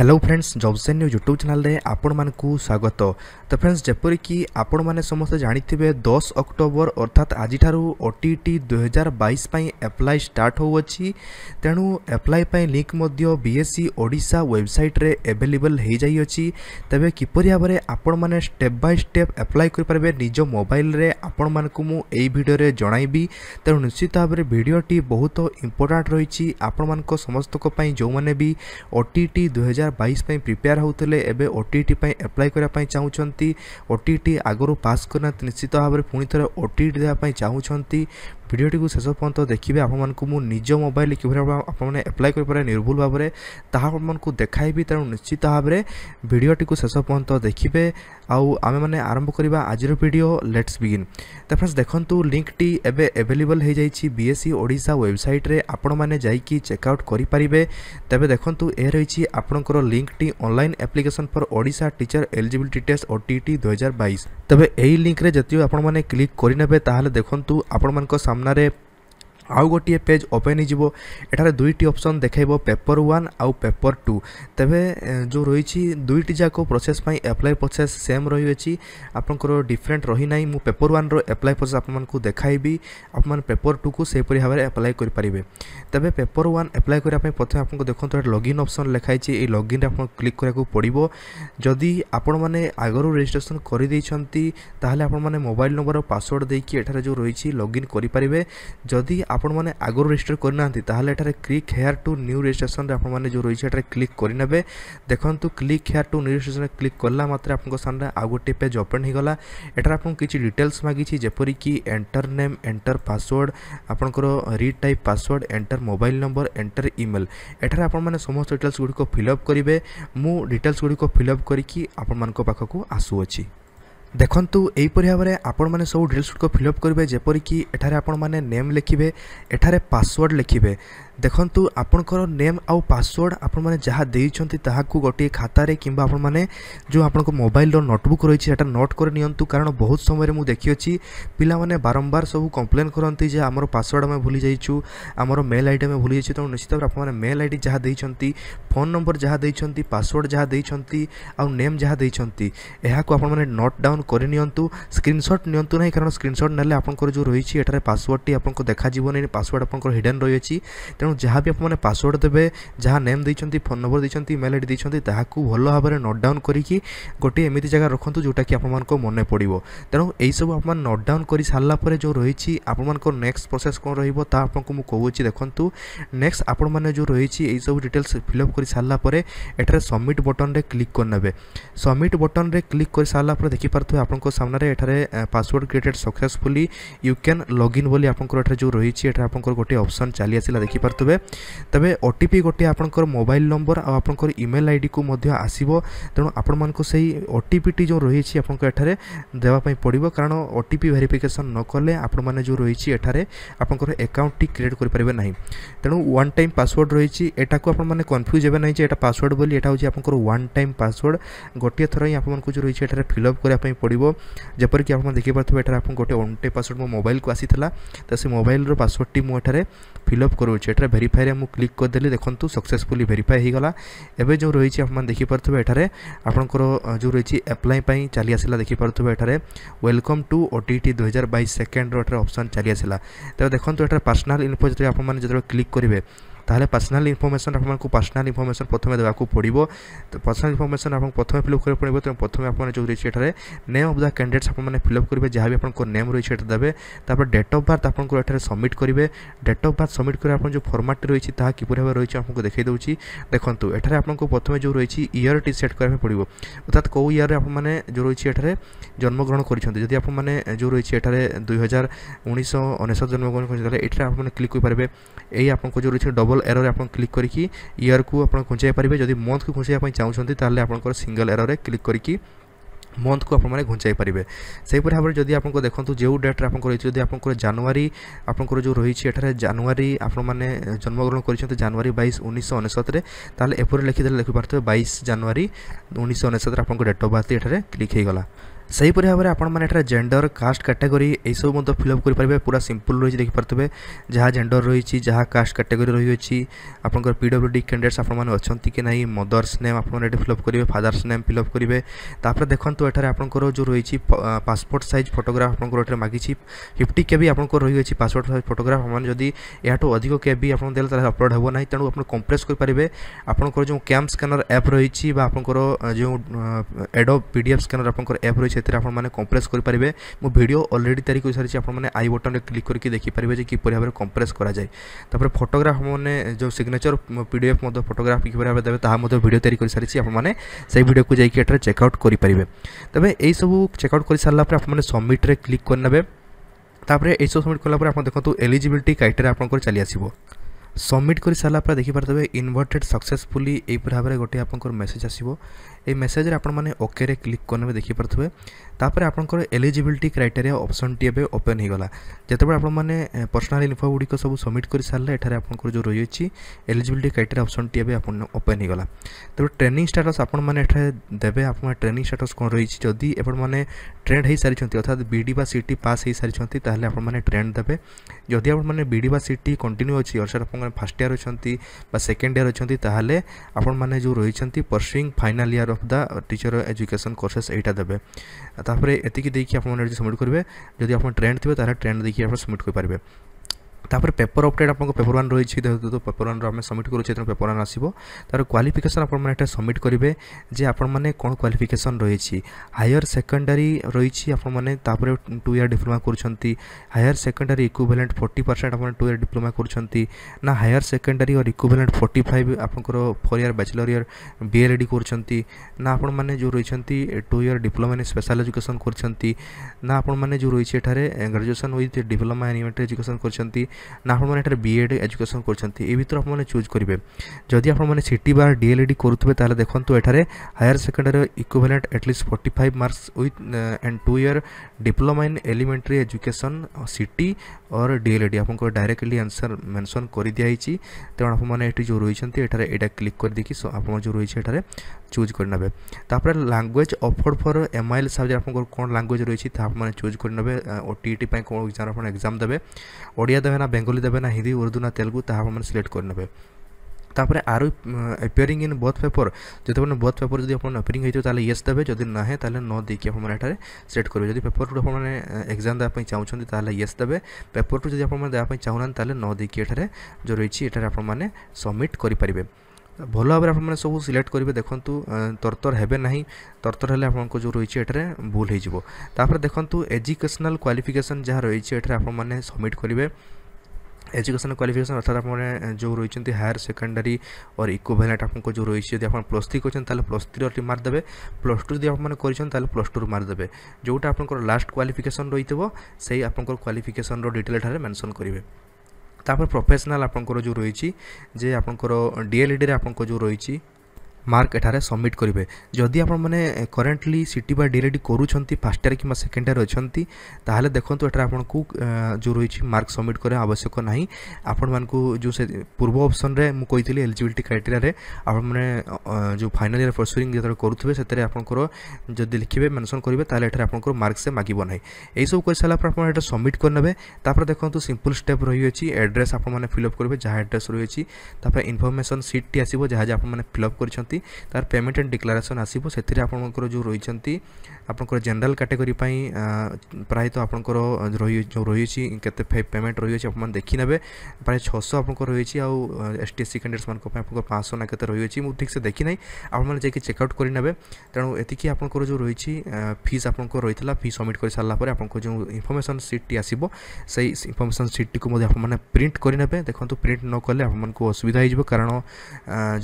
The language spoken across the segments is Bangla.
হ্যালো ফ্রেন্ডস জবসেন নিউজ ইউট্যুব চ্যানেলে ଆପଣମାନଙ୍କୁ ସ୍ୱାଗତ ତ ଫ୍ରେଣ୍ଡସ୍ ଯେପରିକି ଆପଣମାନେ ସମସ୍ତେ ଜାଣିଥିବେ ଦଶ ଅକ୍ଟୋବର ଅର୍ଥାତ୍ ଆଜିଠାରୁ ଓ ଟି ଟି ଦୁଇହଜାର ବାଇଶ ପାଇଁ ଆପ୍ଲାଏ ଷ୍ଟାର୍ଟ ହେଉଅଛି ତେଣୁ ଆପ୍ଲାଏ ପାଇଁ ଲିଙ୍କ୍ ମଧ୍ୟ ବିଏସ୍ସି ଓଡ଼ିଶା ୱେବସାଇଟ୍ରେ ଆଭେଲେବଲ୍ ହୋଇଯାଇଅଛି ତେବେ କିପରି ଭାବରେ ଆପଣମାନେ ଷ୍ଟେପ୍ ବାଇ ଷ୍ଟେପ୍ ଆପ୍ଲାଏ କରିପାରିବେ ନିଜ ମୋବାଇଲରେ ଆପଣମାନଙ୍କୁ ମୁଁ ଏହି ଭିଡ଼ିଓରେ ଜଣାଇବି ତେଣୁ ନିଶ୍ଚିତ ଭାବରେ ଭିଡ଼ିଓଟି ବହୁତ ଇମ୍ପୋର୍ଟାଣ୍ଟ ରହିଛି ଆପଣମାନଙ୍କ ସମସ୍ତଙ୍କ ପାଇଁ ଯେଉଁମାନେ ବି ଓ ଟି ଟି ଦୁଇହଜାର बैस प्रिपेयर होते ओटी ओ टी एप्लाय करने चाहूँगी ओ टी आगु पास करना निश्चित भाव में पुणी थे ओ टी टी ভিডিওটি শেষ পর্যন্ত দেখবে আপনার মু নিজ মোবাইল কিভাবে আপনার আপ্লাই করে পারে নির্ভুল ভাবে তাহা আপনার দেখাইবি তেমন নিশ্চিত ভাবে ভিডিওটি শেষ পর্যন্ত দেখবে আমি মানে আরম্ভ করা আজর ভিডিও লেটস বিগিন তো ফ্রেন্ডস দেখুন লিঙ্কটি এবে এভেলেবল হয়ে যাই বিএসসি ওড়শা ওয়েবসাইট্রে আপন মানে যাই চেক আউট করে পারে তবে দেখুন এ রয়েছে আপনার লিঙ্কটি online application for Odisha teacher eligibility test O T T দুই হাজার বাইশ তবে এই লিঙ্করে যদি আপনার ক্লিক করে নেবে তাহলে দেখুন আপনার সামনে আপনারে আউ গোটিয়ে পেজ ওপেন হয়ে এখানে দুইটি অপসন দেখাইব পেপর ওয়ান আউ পেপর টু তেমনি যে রয়েছে দুইটি যাক প্রোসেস পাই আপ্লাই প্রোসেস সেম রয়েছে আপনার ডিফরেন্ট রহি না মু পেপর ওয়ান আপ্লাই প্রোসেস আপনার দেখাইবি আপনার পেপর টু কু সেইপরি ভাবে আপ্লাই করে পারে তবে পেপর ওয়ান আপ্লাই করা প্রথমে আপনার দেখুন এটা লগইন অপসন লেখাইছে এই লগইন আপনার ক্লিক করা পড়ব যদি আপন মানে আগর রেজিষ্ট্রেসন করে দিয়েছেন তাহলে আপনার মোবাইল নম্বর পাসওয়ার্ড দিয়ে এখানে যে রয়েছে লগইন করে পারে যদি ଆପଣମାନେ ଆଗରୁ ରେଜିଷ୍ଟର କରିନାହାନ୍ତି ତାହେଲେ ଏଠାରେ କ୍ଲିକ୍ ହେୟାର୍ ଟୁ ନ୍ୟୁ ରେଜିଷ୍ଟ୍ରେସନରେ ଆପଣମାନେ ଯେଉଁ ରହିଛି ଏଠାରେ କ୍ଲିକ୍ କରିନେବେ ଦେଖନ୍ତୁ କ୍ଲିକ୍ ହେୟାର୍ ଟୁ ନ୍ୟୁ ରେଜିଷ୍ଟ୍ରେସନରେ କ୍ଲିକ୍ କଲା ମାତ୍ରେ ଆପଣଙ୍କ ସାମ୍ନାରେ ଆଉ ଗୋଟିଏ ପେଜ୍ ଓପେନ୍ ହୋଇଗଲା ଏଠାରେ ଆପଣଙ୍କୁ କିଛି ଡିଟେଲ୍ସ ମାଗିଛି ଯେପରିକି ଏଣ୍ଟର ନେମ୍ ଏଣ୍ଟର ପାସୱାର୍ଡ଼ ଆପଣଙ୍କର retype password enter mobile number enter email ଏଠାରେ ଆପଣମାନେ ସମସ୍ତ ଡିଟେଲ୍ସ ଗୁଡ଼ିକ ଫିଲ୍ଅପ୍ କରିବେ ମୁଁ ଡିଟେଲ୍ସ ଗୁଡ଼ିକ ଫିଲ୍ଅପ୍ କରିକି ଆପଣମାନଙ୍କ ପାଖକୁ ଆସୁଅଛି ଦେଖନ୍ତୁ ଏହିପରି ଭାବରେ ଆପଣମାନେ ସବୁ ଡ୍ରିଲ୍ସ ଗୁଡ଼ିକ ଫିଲଅପ୍ କରିବେ ଯେପରିକି ଏଠାରେ ଆପଣମାନେ ନେମ୍ ଲେଖିବେ ଏଠାରେ ପାସୱାର୍ଡ଼ ଲେଖିବେ ଦେଖନ୍ତୁ ଆପଣଙ୍କର ନେମ୍ ଆଉ ପାସୱାର୍ଡ଼ ଆପଣମାନେ ଯାହା ଦେଇଛନ୍ତି ତାହାକୁ ଗୋଟିଏ ଖାତାରେ କିମ୍ବା ଆପଣମାନେ ଯେଉଁ ଆପଣଙ୍କ ମୋବାଇଲର ନୋଟବୁକ୍ ରହିଛି ସେଟା ନୋଟ୍ କରି ନିଅନ୍ତୁ କାରଣ ବହୁତ ସମୟରେ ମୁଁ ଦେଖିଅଛି ପିଲାମାନେ ବାରମ୍ବାର ସବୁ କମ୍ପ୍ଲେନ୍ କରନ୍ତି ଯେ ଆମର ପାସୱାର୍ଡ଼ ଆମେ ଭୁଲି ଯାଇଛୁ ଆମର ମେଲ୍ ଆଇ ଡ଼ି ଆମେ ଭୁଲି ଯାଇଛୁ ତେଣୁ ନିଶ୍ଚିତ ଭାବରେ ଆପଣମାନେ ମେଲ୍ ଆଇ ଡ଼ି ଯାହା ଦେଇଛନ୍ତି ଫୋନ୍ ନମ୍ବର ଯାହା ଦେଇଛନ୍ତି ପାସୱାର୍ଡ଼ ଯାହା ଦେଇଛନ୍ତି ଆଉ ନେମ୍ ଯାହା ଦେଇଛନ୍ତି ଏହାକୁ ଆପଣମାନେ ନୋଟ୍ ଡାଉନ୍ କରିନିଅନ୍ତୁ ସ୍କ୍ରିନ୍ସଟ୍ ନିଅନ୍ତୁ ନାହିଁ କାରଣ ସ୍କ୍ରିନ୍ସଟ୍ ନେଲେ ଆପଣଙ୍କର ଯେଉଁ ରହିଛି ଏଠାରେ ପାସୱାର୍ଡ଼ଟି ଆପଣଙ୍କୁ ଦେଖାଯିବନି ପାସୱାର୍ଡ଼ ଆପଣଙ୍କର ହିଡ଼େନ୍ ରହିଅଛି ତେଣୁ ତେଣୁ ଯାହା ବି ଆପଣମାନେ ପାସୱାର୍ଡ଼ ଦେବେ ଯାହା ନେମ୍ ଦେଇଛନ୍ତି ଫୋନ୍ ନମ୍ବର ଦେଇଛନ୍ତି ଇମେଲ୍ ଆଇଡ଼ି ଦେଇଛନ୍ତି ତାହାକୁ ଭଲ ଭାବରେ ନୋଟ୍ ଡାଉନ୍ କରିକି ଗୋଟିଏ ଏମିତି ଜାଗା ରଖନ୍ତୁ ଯେଉଁଟାକି ଆପଣମାନଙ୍କୁ ମନେ ପଡ଼ିବ ତେଣୁ ଏହିସବୁ ଆପଣମାନେ ନୋଟ୍ ଡାଉନ୍ କରିସାରିଲା ପରେ ଯେଉଁ ରହିଛି ଆପଣମାନଙ୍କ ନେକ୍ସଟ ପ୍ରୋସେସ୍ କ'ଣ ରହିବ ତାହା ଆପଣଙ୍କୁ ମୁଁ କହୁଛି ଦେଖନ୍ତୁ ନେକ୍ସଟ ଆପଣମାନେ ଯେଉଁ ରହିଛି ଏହିସବୁ ଡିଟେଲ୍ସ ଫିଲ୍ଅପ୍ କରିସାରିଲା ପରେ ଏଠାରେ ସବମିଟ୍ ବଟନ୍ରେ କ୍ଲିକ୍ କରିନେବେ ସବମିଟ୍ ବଟନ୍ରେ କ୍ଲିକ୍ କରିସାରିଲା ପରେ ଦେଖିପାରୁଥିବେ ଆପଣଙ୍କ ସାମ୍ନାରେ ଏଠାରେ password created successfully you can log in ବୋଲି ଆପଣଙ୍କର ଏଠାରେ ଯେଉଁ ରହିଛି ଏଠାରେ ଆପଣଙ୍କର ଗୋଟିଏ ଅପସନ୍ ଚାଲି ଆସିଲା ଦେଖିପାରୁଥିବେ କରୁଥିବେ ତେବେ ଓ ଟି ପି ଗୋଟିଏ ଆପଣଙ୍କର ମୋବାଇଲ ନମ୍ବର ଆଉ ଆପଣଙ୍କର ଇମେଲ୍ ଆଇଡ଼ିକୁ ମଧ୍ୟ ଆସିବ ତେଣୁ ଆପଣମାନଙ୍କୁ ସେଇ ଓ ଟି ପିଟି ଯେଉଁ ରହିଛି ଆପଣଙ୍କୁ ଏଠାରେ ଦେବା ପାଇଁ ପଡ଼ିବ କାରଣ ଓ ଟି ପି ଭେରିଫିକେସନ୍ ନ କଲେ ଆପଣମାନେ ଯେଉଁ ରହିଛି ଏଠାରେ ଆପଣଙ୍କର ଆକାଉଣ୍ଟଟି କ୍ରିଏଟ୍ କରିପାରିବେ ନାହିଁ ତେଣୁ ୱାନ୍ ଟାଇମ୍ ପାସୱାର୍ଡ଼ ରହିଛି ଏଟାକୁ ଆପଣମାନେ କନଫ୍ୟୁଜ୍ ହେବେ ନାହିଁ ଯେ ଏଟା ପାସୱାର୍ଡ଼ ବୋଲି ଏଟା ହେଉଛି ଆପଣଙ୍କର ୱାନ୍ ଟାଇମ୍ ପାସୱାର୍ଡ଼ ଗୋଟିଏ ଥର ହିଁ ଆପଣମାନଙ୍କୁ ଯେଉଁ ରହିଛି ଏଠାରେ ଫିଲ୍ଅପ୍ କରିବା ପାଇଁ ପଡ଼ିବ ଯେପରିକି ଆପଣ ଦେଖିପାରୁଥିବେ ଏଠାରେ ଆପଣଙ୍କୁ ଗୋଟେ ୱାନ୍ ଟାଇମ୍ ପାସୱାର୍ଡ଼ ମୋ ମୋବାଇଲକୁ ଆସିଥିଲା ତ ସେ ମୋବାଇଲର ପାସୱାର୍ଡ଼ଟି ମୁଁ ଏଠାରେ ফিলঅপ করুছে এটার ভেরিফাইরে মু ক্লিক করেদেলি দেখুন সকসেসফুলি ভেরিফাই হয়ে গলা এবে যে রয়েছে আপনার দেখিপারে এখানে আপনার যে রয়েছে আপ্লাই চালি আসা দেখিপারে এখানে ওয়েলকম টু ওটিটি দুই হাজার বাইশ সেকেন্ডর এটার অপসন চালি আসা তবে দেখুন এটার পার্সোনাল ইনফো যেত আপনার যেত ক্লিক করবে তাহলে পার্সোনাল ইনফরমেশন আপনার পার্সোনাল ইনফরমেশন প্রথমে দেওয়া পড়ব তো পার্সোনাল ইনফরমেশন আপনার প্রথমে ফিলঅপ করে পড়ব তো প্রথমে আপনার যে রয়েছে এখানে নেম অফ দ্য ক্যান্ডিডেটস আপনার ফিল আপ করবে যা আপনার নেম রয়েছে এটা দেবে তারপর ডেট অফ বার্থ আপনার এখানে সবমিট করবে ডেট অফ বার্থ সবমিট করে আপনার যে ফর্মাটটি রয়েছে তাহা কিপরি ভাবে রয়েছে আপনার দেখাই দেছি দেখুন এখানে আপনার প্রথমে যে রয়েছে ইয়ারটি সেট করা পড়ব অর্থাৎ কেউ ইয়ারে আপনার মানে যে রয়েছে এখানে জন্মগ্রহণ করছেন যদি আপনার মানে যে রয়েছে এখানে দুই হাজার উনিশশো অনেশ জন্মগ্রহণ করছেন তাহলে এটা আপনার ক্লিক করে মানে পারবে এই আপনার যে রয়েছে ডবল ସିଙ୍ଗଲ୍ ଏରରେ ଆପଣ କ୍ଲିକ୍ କରିକି ଇୟର୍କୁ ଆପଣ ଘୁଞ୍ଚାଇ ପାରିବେ ଯଦି ମନ୍ଥକୁ ଘୁଞ୍ଚାଇବା ପାଇଁ ଚାହୁଁଛନ୍ତି ତାହେଲେ ଆପଣଙ୍କର ସିଙ୍ଗଲ୍ ଏରରେ କ୍ଲିକ୍ କରିକି ମନ୍ଥକୁ ଆପଣମାନେ ଘୁଞ୍ଚାଇ ପାରିବେ ସେହିପରି ଭାବରେ ଯଦି ଆପଣଙ୍କ ଦେଖନ୍ତୁ ଯେଉଁ ଡେଟ୍ରେ ଆପଣଙ୍କର ରହିଛି ଯଦି ଆପଣଙ୍କର ଜାନୁଆରୀ ଆପଣଙ୍କର ଯେଉଁ ରହିଛି ଏଠାରେ ଜାନୁଆରୀ ଆପଣମାନେ ଜନ୍ମଗ୍ରହଣ କରିଛନ୍ତି ଜାନୁଆରୀ ବାଇଶ ଉଣେଇଶହ ଅନେଶତରେ ତାହେଲେ ଏପରି ଲେଖିଦେଲେ ଲେଖିପାରୁଥିବେ ବାଇଶ ଜାନୁଆରୀ ଉଣେଇଶହ ଅନେଶତରେ ଆପଣଙ୍କ ଡେଟ୍ ଅଫ୍ ବାର୍ଥ ଏଠାରେ କ୍ଲିକ୍ ହୋଇଗଲା ସେହିପରି ଭାବରେ ଆପଣମାନେ ଏଠାରେ ଜେଣ୍ଡର କାଷ୍ଟ କାଟାଗୋରୀ ଏସବୁ ମଧ୍ୟ ଫିଲ୍ଅପ୍ କରିପାରିବେ ପୁରା ସିମ୍ପଲ୍ ରହିଛି ଦେଖିପାରୁଥିବେ ଯାହା ଜେଣ୍ଡର ରହିଛି ଯାହା କାଷ୍ଟ କାଟାଗୋରୀ ରହିଅଛି ଆପଣଙ୍କର ପି ଡବ୍ଲ୍ୟୁ ଡି କ୍ୟାଣ୍ଡିଡେଟ୍ସ ଆପଣମାନେ ଅଛନ୍ତି କି ନାହିଁ ମଦର୍ସ ନେମ୍ ଆପଣମାନେ ଏଠି ଫିଲ୍ଅପ୍ କରିବେ ଫାଦର୍ସ ନେମ୍ ଫିଲ୍ଅପ୍ କରିବେ ତାପରେ ଦେଖନ୍ତୁ ଏଠାରେ ଆପଣଙ୍କର ଯେଉଁ ରହିଛି ପାସପୋର୍ଟ ସାଇଜ୍ ଫଟୋଗ୍ରାଫ ଆପଣଙ୍କର ଏଠାରେ ମାଗିଛି ଫିଫ୍ଟି କେ ବି ଆପଣଙ୍କର ରହିଅଛି ପାସପୋର୍ଟ ସାଇଜ୍ ଫଟୋଗ୍ରାଫ ଆପଣମାନେ ଯଦି ଏହାଠୁ ଅଧିକ କେ ବି ଆପଣ ଦେଲେ ତାହେଲେ ଅପଲୋଡ଼ ହେବ ନାହିଁ ତେଣୁ ଆପଣ କମ୍ପ୍ରେସ୍ କରିପାରିବେ ଆପଣଙ୍କର ଯେଉଁ କ୍ୟାମ୍ପ ସ୍କାନର ଆପ୍ ରହିଛି ବା ଆପଣଙ୍କର ଯେଉଁ Adobe P D F scanner ଆପଣଙ୍କର ଆପ୍ ରହିଛି ସେଥିରେ ଆପଣମାନେ କମ୍ପ୍ରେସ୍ କରିପାରିବେ ମୁଁ ଭିଡ଼ିଓ ଅଲରେଡ଼ି ତିଆରି କରିସାରିଛି ଆପଣମାନେ ଆଇ ବଟନ୍ରେ କ୍ଲିକ୍ କରିକି ଦେଖିପାରିବେ ଯେ କିପରି ଭାବରେ କମ୍ପ୍ରେସ୍ କରାଯାଏ ତାପରେ ଫଟୋଗ୍ରାଫ୍ ମାନେ ଯେଉଁ ସିଗ୍ନେଚର୍ ପି ଡି ଏଫ୍ ମଧ୍ୟ ଫଟୋଗ୍ରାଫ୍ କିପରି ଭାବରେ ଦେବେ ତାହା ମଧ୍ୟ ଭିଡ଼ିଓ ତିଆରି କରିସାରିଛି ଆପଣମାନେ ସେଇ ଭିଡ଼ିଓକୁ ଯାଇକି ଏଠାରେ ଚେକ୍ଆଉଟ୍ କରିପାରିବେ ତେବେ ଏହିସବୁ ଚେକ୍ଆଉଟ୍ କରିସାରିଲା ପରେ ଆପଣମାନେ ସବମିଟ୍ରେ କ୍ଲିକ୍ କରିନେବେ ତାପରେ ଏହିସବୁ ସବମିଟ୍ କଲା ପରେ ଆପଣ ଦେଖନ୍ତୁ ଏଲିଜିବିଲିଟି କ୍ରାଇଟେରିଆ ଆପଣଙ୍କର ଚାଲି ଆସିବ सबमिट कर सारापर देखिपे इनभर्टेड सक्सेसफुली यहीपर भाव में गोटे आपंकर मेसेज आसो ये मेसेज आपने ओके क्लिक करेंगे देखिपे तापर आपंकर एलिजिबिलिटी क्राइटेरी ऑप्शन टी एवं ओपेन होगला जिते आपने पर्सनाल इनफो गुड़िक सब सबमिट कर सारे एठार आपंकर जो रही एलिजिबिलिटी क्राइटेरिया अप्सन टी एवं ओपेन होगला तेज ट्रेनिंग स्टाटस आपने देते आप ट्रेनिंग स्टाटस कौन रही जदि आपण मैंने ट्रेंड हो सारी अर्थात बीडी बा सीटी पास हो सारी आप ट्रेंड देते जदि आपने बीडी बा सीटी कंटिन्यू अच्छी अर्थात आप ଆପଣମାନେ ଫାଷ୍ଟ ଇୟର୍ ଅଛନ୍ତି ବା ସେକେଣ୍ଡ ଇୟର୍ ଅଛନ୍ତି ତାହେଲେ ଆପଣମାନେ ଯେଉଁ ରହିଛନ୍ତି pursuing final year of the teacher education courses ଏଇଟା ଦେବେ ତାପରେ ଏତିକି ଦେଇକି ଆପଣମାନେ ଯଦି ସବମିଟ୍ କରିବେ ଯଦି ଆପଣ ଟ୍ରେଣ୍ଡ ଥିବେ ତାହେଲେ ଟ୍ରେଣ୍ଡ ଦେଇକି ଆପଣ ସବମିଟ୍ କରିପାରିବେ তাপরে পেপর অপডেট আপনার পেপর ওয়ান রয়েছে যেহেতু পেপর ওয়ান আমি সবমিট করছি তেমন পেপর ওয়ান আসবে তার কোয়ালিফিকেসন আপনার এটা সবমিট করবে যে আপনার মানে কোণ কোয়ালিফিকেসন রয়েছে হায়ার সেকেন্ডারি রয়েছে আপনার মানে তাপরে টু ইয়ার ডিপ্লোমা করছেন higher secondary equivalent forty percent আপনার টু ইয়ার ডিপ্লোমা করছেন না higher secondary or equivalent forty five আপনার four year bachelor year B El Ed করছেন না আপনার মানে যে রয়েছেন two year diploma in special education করছেন না আপনার মানে যে রয়েছে এখানে graduation with diploma in event education করছেন ନା ଆପଣମାନେ ଏଠାରେ ବି ଏଡ଼୍ ଏଜୁକେସନ୍ କରୁଛନ୍ତି ଏ ଭିତରୁ ଆପଣମାନେ ଚୁଜ୍ କରିବେ ଯଦି ଆପଣମାନେ ସି ଟି ବା ଡି ଏଲ୍ ଇ ଡି କରୁଥିବେ ତାହେଲେ ଦେଖନ୍ତୁ ଏଠାରେ higher secondary equivalent at least forty five marks with and two year diploma in elementary education C T or D L E D ଆପଣଙ୍କର ଡାଇରେକ୍ଟଲି ଆନ୍ସର୍ ମେନ୍ସନ୍ କରିଦିଆହେଇଛି ତେଣୁ ଆପଣମାନେ ଏଠି ଯେଉଁ ରହିଛନ୍ତି ଏଠାରେ ଏଇଟା କ୍ଲିକ୍ କରିଦେଇକି ଆପଣମାନେ ଯେଉଁ ରହିଛି ଏଠାରେ চুজ মানে করে নেবে তারপরে language offered for M I L ସାହାଯ୍ୟରେ ଆପଣଙ୍କର କ'ଣ ଲାଙ୍ଗୁଏଜ୍ ରହିଛି ତାହା ଆପଣମାନେ ଚୁଜ୍ କରିନେବେ ଓ ଟି ଟି ପାଇଁ କ'ଣ ଏକ୍ଜାମ୍ ଆପଣ ଏକ୍ଜାମ୍ ଦେବେ ଓଡ଼ିଆ ଦେବେ ନା ବେଙ୍ଗଲୀ ଦେବେ ନା ହିନ୍ଦୀ ଉର୍ଦ୍ଦୁ ନା ତେଲୁଗୁ ତାହା ଆପଣମାନେ ସିଲେକ୍ଟ କରିନେବେ তারপরে আরও অ্যাপিয়ারিং ইন বথ পেপর যদি আপনার বথ পেপর যদি আপনার অ্যাপিয়ারিং হয়েছে তাহলে ইয়েস দেবে যদি না হয় তাহলে ন দিয়ে আপনার মানে এটার সিলেক্ট করবে যদি পেপর টু আপনার এক্সাম দেওয়া চাহুন তাহলে ইয়েস দেবে পেপর টু যদি আপনার মানে দেওয়া চাহু না তাহলে ন দিয়ে এটার যে রয়েছে এটার আপনার সবমিট করে ভাবে আপনার সব সিলেক্ট করবে দেখুন তরতর হবে না তরতর হলে আপনার যে রয়েছে এটার ভুল হয়ে যাব তাপরে দেখুন এজুকেশনাল কোয়ালিফিকেশন যা রয়েছে এটার আপনার সবমিট করবে এজুকেশন কোয়ালিফিকেশন অর্থাৎ আপনার যে রয়েছেন হায়ার সেকেন্ডারি অর ইকোভ্যালেন্ট আপনার যে রয়েছে যদি আপনার প্লস থ্রি করছেন তাহলে প্লস থ্রি অটি মার্ক দেবে প্লস টু যদি আপনার করছেন তাহলে প্লস টু মার্ক দেবে যেটা আপনার লাস্ট কোয়ালিফিকেশন রয়েছে সেই আপনার কোয়ালিফিকেশন ডিটেল এখানে মেনশন করবে ତାପରେ ପ୍ରଫେସନାଲ୍ ଆପଣଙ୍କର ଯେଉଁ ରହିଛି ଯେ ଆପଣଙ୍କର ଡିଏଲ୍ଇଡ଼ିରେ ଆପଣଙ୍କର ଯେଉଁ ରହିଛି ମାର୍କ ଏଠାରେ ସବମିଟ୍ କରିବେ ଯଦି ଆପଣମାନେ କରେଣ୍ଟଲି ସିଟି ବା ଡିରେଡ଼ି କରୁଛନ୍ତି ଫାର୍ଷ୍ଟ ଇୟର୍ କିମ୍ବା ସେକେଣ୍ଡ ଇୟର୍ ଅଛନ୍ତି ତାହେଲେ ଦେଖନ୍ତୁ ଏଠାରେ ଆପଣଙ୍କୁ ଯେଉଁ ରହିଛି ମାର୍କ ସବମିଟ୍ କରିବା ଆବଶ୍ୟକ ନାହିଁ ଆପଣମାନଙ୍କୁ ଯେଉଁ ସେ ପୂର୍ବ ଅପସନ୍ରେ ମୁଁ କହିଥିଲି ଏଲିଜିବିଲିଟି କ୍ରାଇଟେରିଆରେ ଆପଣମାନେ ଯେଉଁ ଫାଇନାଲ୍ ଇୟର୍ ପର୍ସୁଇଂ ଯେତେବେଳେ କରୁଥିବେ ସେଥିରେ ଆପଣଙ୍କର ଯଦି ଲେଖିବେ ମେନସନ୍ କରିବେ ତାହେଲେ ଏଠାରେ ଆପଣଙ୍କର ମାର୍କ ସେ ମାଗିବ ନାହିଁ ଏହିସବୁ କରିସାରିଲା ପରେ ଆପଣ ଏଇଟା ସବମିଟ୍ କରିନେବେ ତାପରେ ଦେଖନ୍ତୁ ସିମ୍ପଲ୍ ଷ୍ଟେପ୍ ରହିଅଛି ଆଡ୍ରେସ୍ ଆପଣମାନେ ଫିଲ୍ଅପ୍ କରିବେ ଯାହା ଆଡ୍ରେସ୍ ରହିଅଛି ତାପରେ ଇନଫର୍ମେସନ୍ ସିଟ୍ଟି ଆସିବ ଯାହା ଯାହା ଆପଣମାନେ ଫିଲ୍ଅପ୍ କରିଛନ୍ତି ଅଛନ୍ତି ତାର ପେମେଣ୍ଟ ଆଣ୍ଡ ଡିକ୍ଲାରେସନ୍ ଆସିବ ସେଥିରେ ଆପଣଙ୍କର ଯେଉଁ ରହିଛନ୍ତି ଆପଣଙ୍କର ଜେନେରାଲ୍ କାଟେଗୋରୀ ପାଇଁ ପ୍ରାୟତଃ ଆପଣଙ୍କର ଯେଉଁ ରହିଅଛି କେତେ ପେମେଣ୍ଟ ରହିଅଛି ଆପଣମାନେ ଦେଖିନେବେ ପ୍ରାୟ ଛଅଶହ ଆପଣଙ୍କର ରହିଅଛି ଆଉ ଏସ୍ ଟି ଏସ୍ ସି କ୍ୟାଣ୍ଡିଡେଟ୍ସମାନଙ୍କ ପାଇଁ ଆପଣଙ୍କର ପାଞ୍ଚଶହ ନା କେତେ ରହିଅଛି ମୁଁ ଠିକ୍ସେ ଦେଖିନାହିଁ ଆପଣମାନେ ଯାଇକି ଚେକ୍ଆଉଟ୍ କରିନେବେ ତେଣୁ ଏତିକି ଆପଣଙ୍କର ଯେଉଁ ରହିଛି ଫିସ୍ ଆପଣଙ୍କର ରହିଥିଲା ଫି ସବମିଟ୍ କରିସାରିଲା ପରେ ଆପଣଙ୍କ ଯେଉଁ ଇନଫର୍ମେସନ୍ ସିଟ୍ଟି ଆସିବ ସେଇ ଇନଫର୍ମେସନ୍ ସିଟ୍ଟିକୁ ମଧ୍ୟ ଆପଣମାନେ ପ୍ରିଣ୍ଟ କରିନେବେ ଦେଖନ୍ତୁ ପ୍ରିଣ୍ଟ ନ କଲେ ଆପଣମାନଙ୍କୁ ଅସୁବିଧା ହେଇଯିବ କାରଣ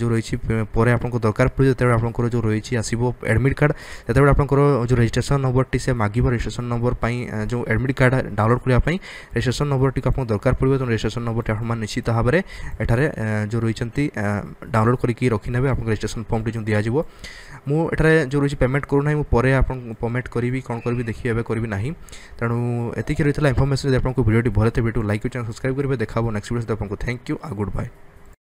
ଯେଉଁ ରହିଛି ପରେ ଆପଣଙ୍କ দরকার প্রয়োজন তাহলে আপোনকৰ যো ৰৈছি আছেব এডমিট কার্ড তেতিয়া আপোনকৰ যো ৰেজিষ্ট্ৰেচন নম্বৰ টি সে মাগি ৰেজিষ্ট্ৰেচন নম্বৰ পাই যো এডমিট কার্ড ডাউনলোড কৰি আপাই ৰেজিষ্ট্ৰেচন নম্বৰ টি আপোনকৰ দরকার পৰিব তেন ৰেজিষ্ট্ৰেচন নম্বৰ টি হম নিশ্চিতভাৱে এঠাৰে যো ৰৈছন্তি ডাউনলোড কৰি কি ৰখিন হে আপোনক ৰেজিষ্ট্ৰেচন ফৰ্মটো যো দিয়া যাব ম এঠাৰে যো ৰে পেমেন্ট কৰো নাই ম pore আপোনক ফৰ্মেট কৰিবি কোন কৰিব দেখিবে কৰিব নাই তেনু এতিকে ৰৈছলা ইনফৰমেচন আপোনক ভিডিওটো ভাল তে ভিডিওটো লাইক কৰে চাবস্ক্রাইব কৰে দেখাবো নেক্সট ভিডিওতে আপোনক থ্যাংক ইউ আ গুডবাই